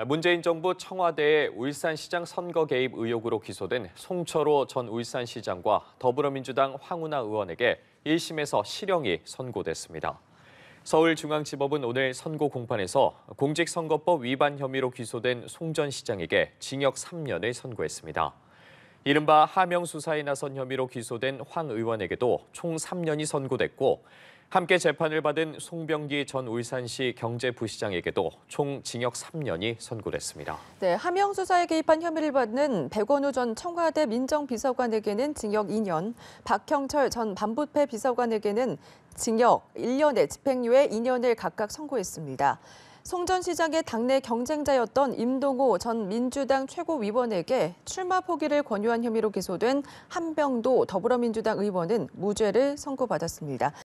아, 문재인 정부 청와대의 울산시장 선거 개입 의혹으로 기소된 송철호 전 울산시장과 더불어민주당 황운하 의원에게 1심에서 실형이 선고됐습니다. 서울중앙지법은 오늘 선고 공판에서 공직선거법 위반 혐의로 기소된 송 전 시장에게 징역 3년을 선고했습니다. 이른바 하명 수사에 나선 혐의로 기소된 황 의원에게도 총 3년이 선고됐고 함께 재판을 받은 송병기 전 울산시 경제부시장에게도 총 징역 3년이 선고됐습니다. 네, 함영 수사에 개입한 혐의를 받는 백원우 전 청와대 민정비서관에게는 징역 2년, 박형철 전 반부패 비서관에게는 징역 1년에 집행유예 2년을 각각 선고했습니다. 송전 시장의 당내 경쟁자였던 임동호 전 민주당 최고위원에게 출마 포기를 권유한 혐의로 기소된 한병도 더불어민주당 의원은 무죄를 선고받았습니다.